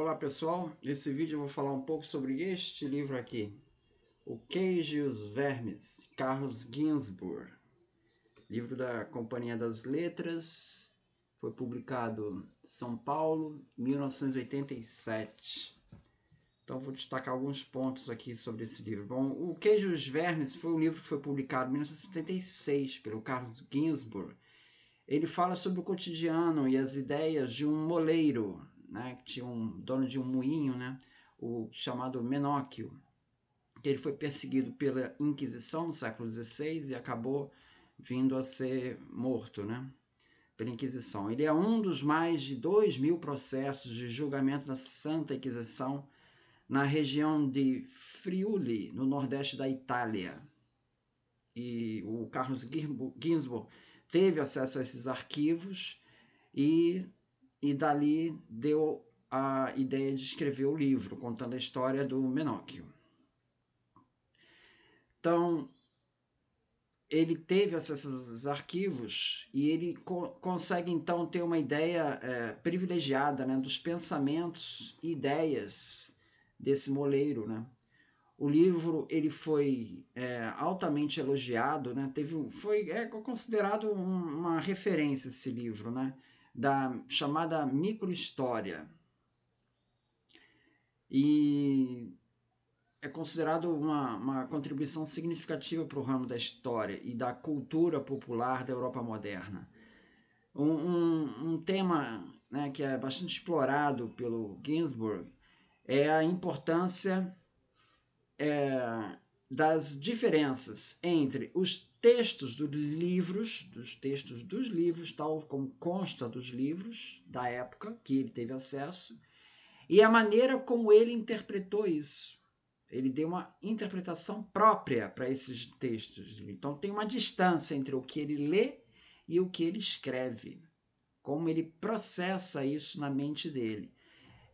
Olá pessoal, nesse vídeo eu vou falar um pouco sobre este livro aqui, O Queijo e os Vermes, Carlos Ginsburg. Livro da Companhia das Letras, foi publicado em São Paulo, 1987. Então vou destacar alguns pontos aqui sobre esse livro. Bom, O Queijo e os Vermes foi um livro que foi publicado em 1976 pelo Carlos Ginsburg. Ele fala sobre o cotidiano e as ideias de um moleiro né, que tinha um dono de um moinho, né, o chamado Menóquio. Ele foi perseguido pela Inquisição no século XVI e acabou vindo a ser morto, né? pela Inquisição. Ele é um dos mais de dois mil processos de julgamento da Santa Inquisição na região de Friuli, no nordeste da Itália. E o Carlos Ginsburg teve acesso a esses arquivos e e dali deu a ideia de escrever o livro, contando a história do Menóquio. Então, ele teve acesso aos arquivos e ele co consegue então ter uma ideia é, privilegiada né, dos pensamentos e ideias desse moleiro. Né? O livro ele foi é, altamente elogiado, né? teve, foi é, considerado um, uma referência esse livro. Né? da chamada microhistória. E é considerado uma, uma contribuição significativa para o ramo da história e da cultura popular da Europa moderna. Um, um, um tema né, que é bastante explorado pelo Ginsburg é a importância é, das diferenças entre os textos dos livros, dos textos dos livros, tal como consta dos livros da época que ele teve acesso, e a maneira como ele interpretou isso. Ele deu uma interpretação própria para esses textos. Então tem uma distância entre o que ele lê e o que ele escreve, como ele processa isso na mente dele.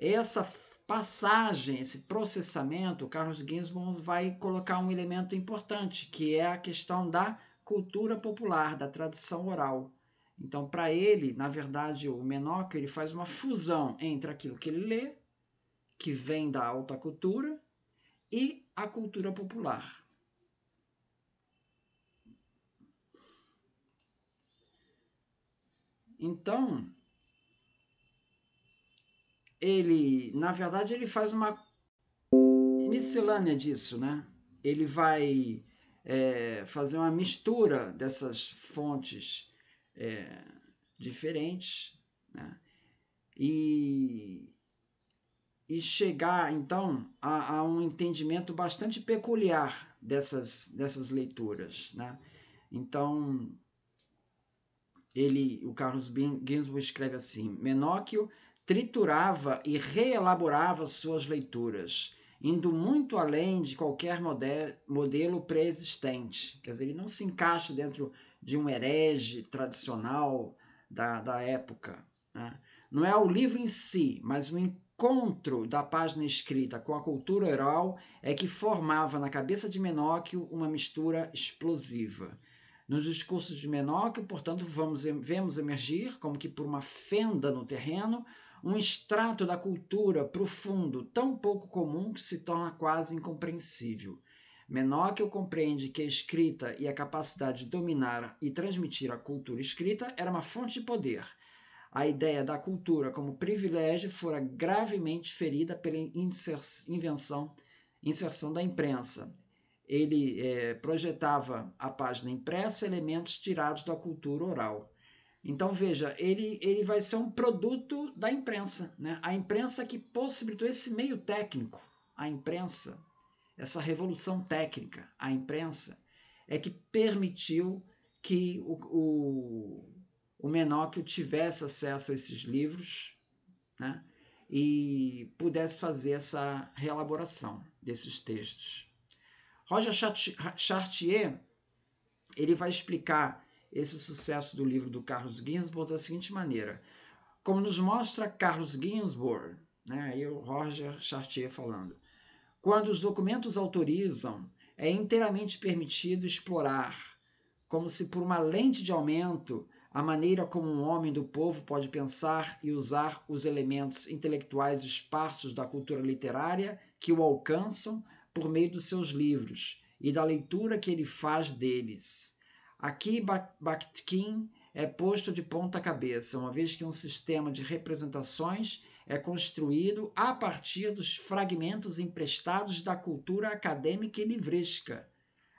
Essa passagem, esse processamento, Carlos Ginsburg vai colocar um elemento importante, que é a questão da cultura popular, da tradição oral. Então, para ele, na verdade, o Menóquio ele faz uma fusão entre aquilo que ele lê, que vem da alta cultura, e a cultura popular. Então, ele, na verdade, ele faz uma miscelânea disso, né? Ele vai é, fazer uma mistura dessas fontes é, diferentes né? e, e chegar, então, a, a, um entendimento bastante peculiar dessas, dessas leituras, né? Então, ele, o Carlos Ginsburg escreve assim, Menóquio triturava e reelaborava suas leituras, indo muito além de qualquer modelo pré-existente. Quer dizer, ele não se encaixa dentro de um herege tradicional da, da época. Né? Não é o livro em si, mas o encontro da página escrita com a cultura oral é que formava na cabeça de Menóquio uma mistura explosiva. Nos discursos de Menóquio, portanto, vamos, vemos emergir, como que por uma fenda no terreno, um extrato da cultura profundo, tão pouco comum que se torna quase incompreensível. Menocchio compreende que a escrita e a capacidade de dominar e transmitir a cultura escrita era uma fonte de poder. A ideia da cultura como privilégio fora gravemente ferida pela inserção, inserção da imprensa. Ele eh, projetava a página impressa elementos tirados da cultura oral. Então veja, ele, ele vai ser um produto da imprensa, né? A imprensa que possibilitou esse meio técnico, a imprensa, essa revolução técnica, a imprensa é que permitiu que o, o, o Menóquio tivesse acesso a esses livros, né? E pudesse fazer essa reelaboração desses textos. Roger Chartier ele vai explicar esse sucesso do livro do Carlos Ginsburg da seguinte maneira. Como nos mostra Carlos Ginsburg, né, e o Roger Chartier falando, quando os documentos autorizam, é inteiramente permitido explorar, como se por uma lente de aumento, a maneira como um homem do povo pode pensar e usar os elementos intelectuais esparsos da cultura literária que o alcançam por meio dos seus livros e da leitura que ele faz deles. Aqui, Bakhtin é posto de ponta cabeça, uma vez que um sistema de representações é construído a partir dos fragmentos emprestados da cultura acadêmica e livresca,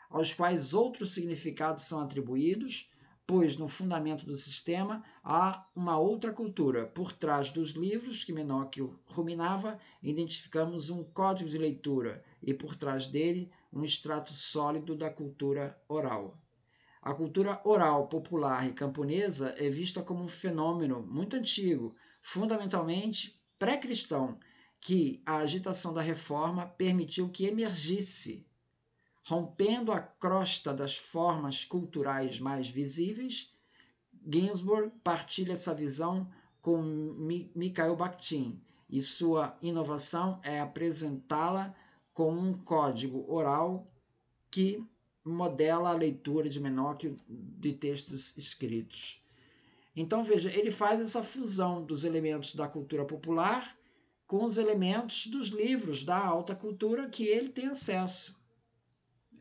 aos quais outros significados são atribuídos, pois no fundamento do sistema há uma outra cultura. Por trás dos livros que Menóquio ruminava, identificamos um código de leitura e por trás dele um extrato sólido da cultura oral. A cultura oral, popular e camponesa é vista como um fenômeno muito antigo, fundamentalmente pré-cristão, que a agitação da reforma permitiu que emergisse, rompendo a crosta das formas culturais mais visíveis. Ginsburg partilha essa visão com Mikhail Bakhtin, e sua inovação é apresentá-la como um código oral que modela a leitura de Menóquio de textos escritos. Então veja, ele faz essa fusão dos elementos da cultura popular com os elementos dos livros da alta cultura que ele tem acesso.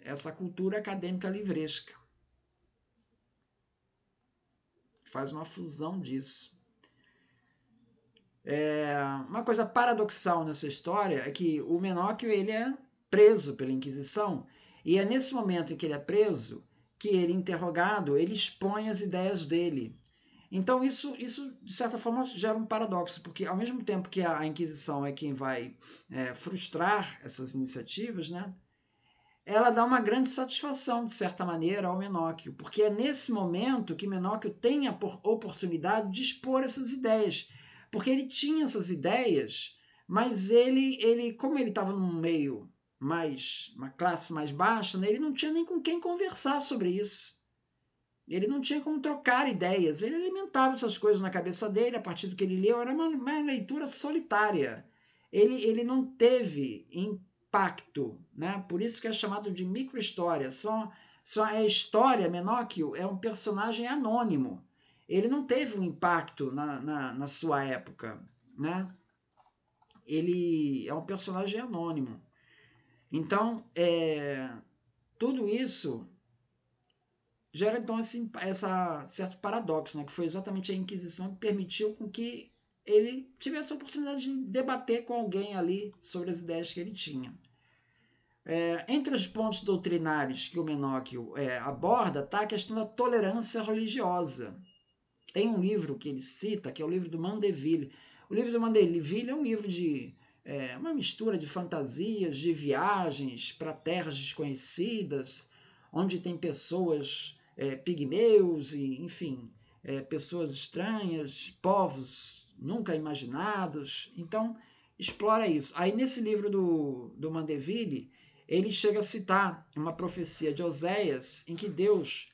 Essa cultura acadêmica livresca. Faz uma fusão disso. É, uma coisa paradoxal nessa história é que o Menóquio ele é preso pela Inquisição e é nesse momento em que ele é preso que ele, é interrogado, ele expõe as ideias dele. Então, isso, isso, de certa forma, gera um paradoxo, porque ao mesmo tempo que a, Inquisição é quem vai é, frustrar essas iniciativas, né, ela dá uma grande satisfação, de certa maneira, ao Menóquio, porque é nesse momento que Menóquio tem a oportunidade de expor essas ideias, porque ele tinha essas ideias, mas ele, ele como ele estava num meio mais uma classe mais baixa, né, ele não tinha nem com quem conversar sobre isso. Ele não tinha como trocar ideias. Ele alimentava essas coisas na cabeça dele a partir do que ele leu. Era uma, uma leitura solitária. Ele, ele não teve impacto, né? Por isso que é chamado de microhistória. Só só é história. Menóquio é um personagem anônimo. Ele não teve um impacto na, na, na sua época, né? Ele é um personagem anônimo. Então, é, tudo isso gera então esse essa, certo paradoxo, né? que foi exatamente a Inquisição que permitiu com que ele tivesse a oportunidade de debater com alguém ali sobre as ideias que ele tinha. É, entre os pontos doutrinários que o Menóquio é, aborda está a questão da tolerância religiosa. Tem um livro que ele cita, que é o livro do Mandeville. O livro do Mandeville é um livro de é, uma mistura de fantasias, de viagens para terras desconhecidas, onde tem pessoas é, pigmeus e, enfim, é, pessoas estranhas, povos nunca imaginados. Então, explora isso. Aí, nesse livro do, do Mandeville, ele chega a citar uma profecia de Oséias em que Deus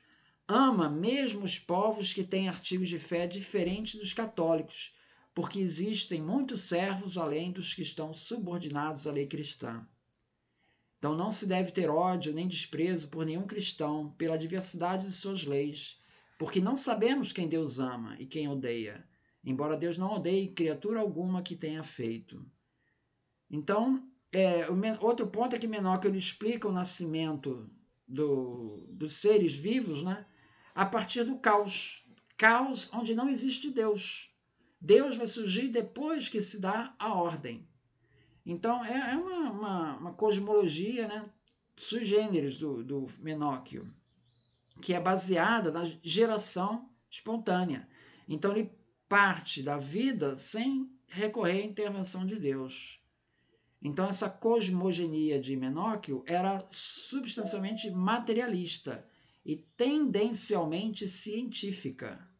ama mesmo os povos que têm artigos de fé diferentes dos católicos, porque existem muitos servos além dos que estão subordinados à lei cristã. Então não se deve ter ódio nem desprezo por nenhum cristão pela diversidade de suas leis, porque não sabemos quem Deus ama e quem odeia, embora Deus não odeie criatura alguma que tenha feito. Então, é, outro ponto é que Menor explica o nascimento do, dos seres vivos né, a partir do caos caos onde não existe Deus. Deus vai surgir depois que se dá a ordem. Então, é, é uma, uma, uma, cosmologia né, sui generis do, do Menóquio, que é baseada na geração espontânea. Então, ele parte da vida sem recorrer à intervenção de Deus. Então, essa cosmogenia de Menóquio era substancialmente materialista e tendencialmente científica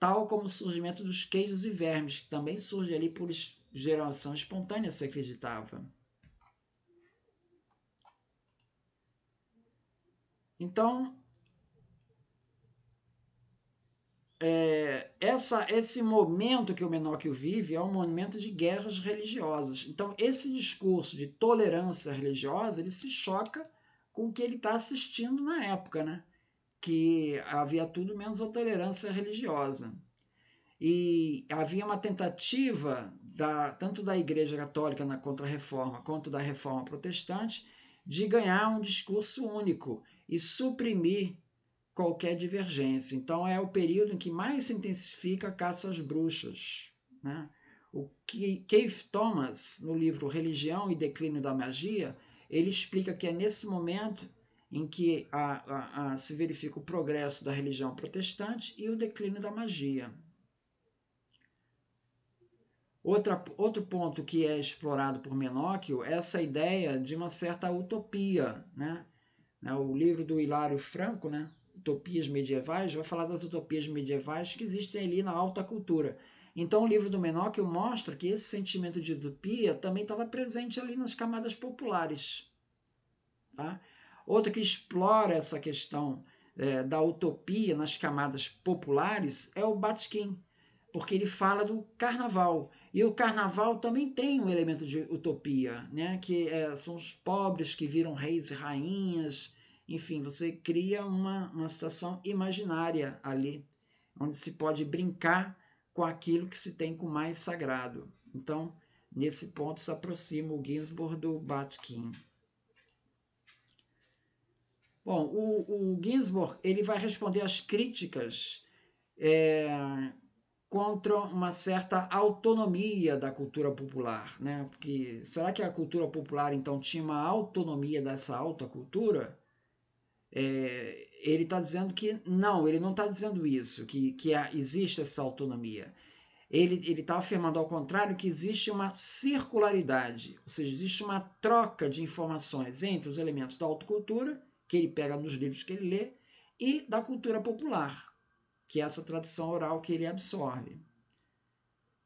tal como o surgimento dos queijos e vermes, que também surge ali por geração espontânea, se acreditava. Então, é, essa, esse momento que o Menóquio vive é um momento de guerras religiosas. Então, esse discurso de tolerância religiosa, ele se choca com o que ele está assistindo na época, né? que havia tudo menos a tolerância religiosa. E havia uma tentativa, da, tanto da Igreja Católica na Contra-Reforma quanto da Reforma Protestante, de ganhar um discurso único e suprimir qualquer divergência. Então é o período em que mais se intensifica a caça às bruxas. Né? O Keith Thomas, no livro Religião e Declínio da Magia, ele explica que é nesse momento em que a, a, a, se verifica o progresso da religião protestante e o declínio da magia. Outra, outro ponto que é explorado por Menóquio é essa ideia de uma certa utopia. Né? né? O livro do Hilário Franco, né? Utopias Medievais, vai falar das utopias medievais que existem ali na alta cultura. Então, o livro do Menóquio mostra que esse sentimento de utopia também estava presente ali nas camadas populares. Tá? Outro que explora essa questão é, da utopia nas camadas populares é o Batkin, porque ele fala do carnaval. E o carnaval também tem um elemento de utopia, né? que é, são os pobres que viram reis e rainhas. Enfim, você cria uma, uma situação imaginária ali, onde se pode brincar com aquilo que se tem com mais sagrado. Então, nesse ponto, se aproxima o Ginsburg do Batkin. Bom, o, o Ginsburg ele vai responder às críticas é, contra uma certa autonomia da cultura popular, né? Porque será que a cultura popular então tinha uma autonomia dessa alta cultura? É, ele está dizendo que não, ele não está dizendo isso, que, que é, existe essa autonomia. Ele está afirmando, ao contrário, que existe uma circularidade, ou seja, existe uma troca de informações entre os elementos da autocultura que ele pega nos livros que ele lê, e da cultura popular, que é essa tradição oral que ele absorve.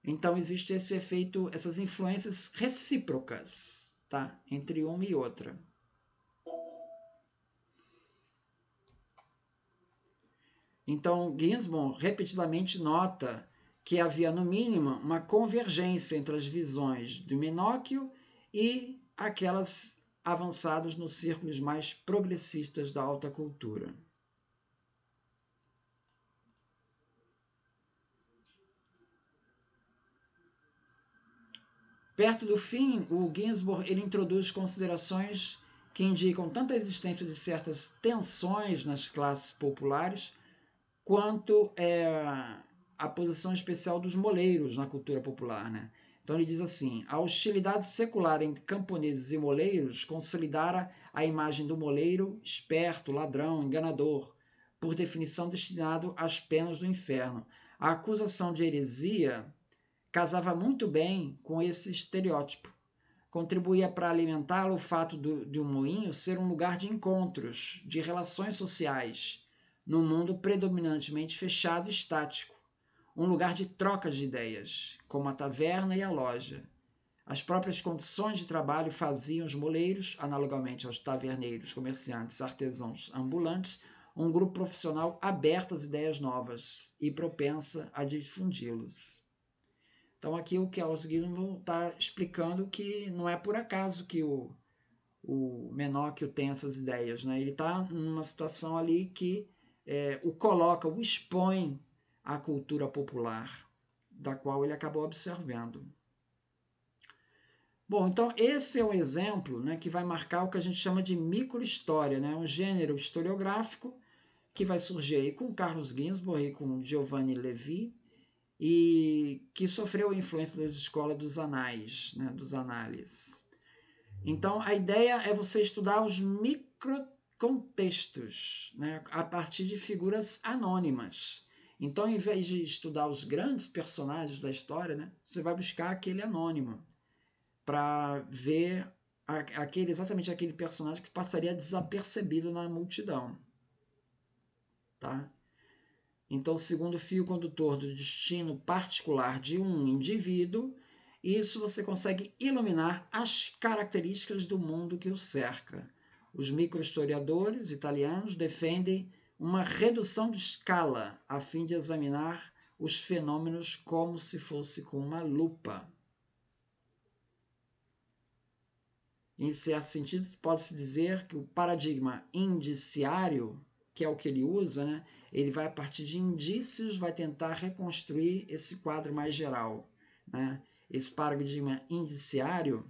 Então existe esse efeito, essas influências recíprocas, tá? Entre uma e outra. Então, Ginsburg repetidamente nota que havia, no mínimo, uma convergência entre as visões de Menóquio e aquelas avançados nos círculos mais progressistas da alta cultura. Perto do fim, o Ginsburg ele introduz considerações que indicam tanto a existência de certas tensões nas classes populares, quanto é, a posição especial dos moleiros na cultura popular. Né? Então ele diz assim: a hostilidade secular entre camponeses e moleiros consolidara a imagem do moleiro esperto, ladrão, enganador, por definição destinado às penas do inferno. A acusação de heresia casava muito bem com esse estereótipo. Contribuía para alimentá-lo o fato do, de um moinho ser um lugar de encontros, de relações sociais, num mundo predominantemente fechado e estático um lugar de trocas de ideias, como a taverna e a loja. As próprias condições de trabalho faziam os moleiros, analogamente aos taverneiros, comerciantes, artesãos ambulantes, um grupo profissional aberto às ideias novas e propensa a difundi-los. Então, aqui o Kells Guilherme está explicando que não é por acaso que o, o Menóquio tem essas ideias. Né? Ele está numa situação ali que é, o coloca, o expõe a cultura popular da qual ele acabou observando. Bom, então esse é o exemplo né, que vai marcar o que a gente chama de microhistória, né, um gênero historiográfico que vai surgir aí com Carlos Ginsburg e com Giovanni Levi e que sofreu a influência das escolas dos anais, né, dos análises. Então a ideia é você estudar os microcontextos né, a partir de figuras anônimas então, em vez de estudar os grandes personagens da história, né, você vai buscar aquele anônimo para ver aquele exatamente aquele personagem que passaria desapercebido na multidão. Tá? Então, segundo o fio condutor do destino particular de um indivíduo, isso você consegue iluminar as características do mundo que o cerca. Os microhistoriadores italianos defendem uma redução de escala a fim de examinar os fenômenos como se fosse com uma lupa. Em certo sentido, pode-se dizer que o paradigma indiciário, que é o que ele usa, né, ele vai a partir de indícios, vai tentar reconstruir esse quadro mais geral. Né? Esse paradigma indiciário,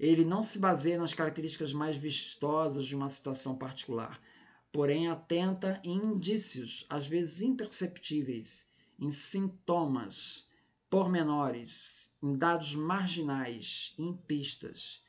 ele não se baseia nas características mais vistosas de uma situação particular, porém atenta em indícios, às vezes imperceptíveis, em sintomas, pormenores, em dados marginais, em pistas.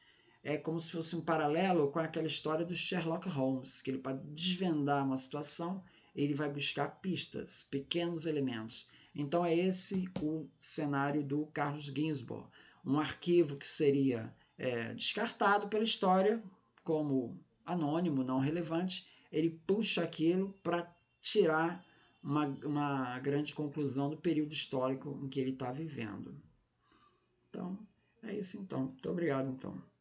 É como se fosse um paralelo com aquela história do Sherlock Holmes, que ele, para desvendar uma situação, ele vai buscar pistas, pequenos elementos. Então é esse o cenário do Carlos Ginsburg, um arquivo que seria é, descartado pela história como anônimo, não relevante, ele puxa aquilo para tirar uma, uma grande conclusão do período histórico em que ele está vivendo. Então, é isso então. Muito obrigado então.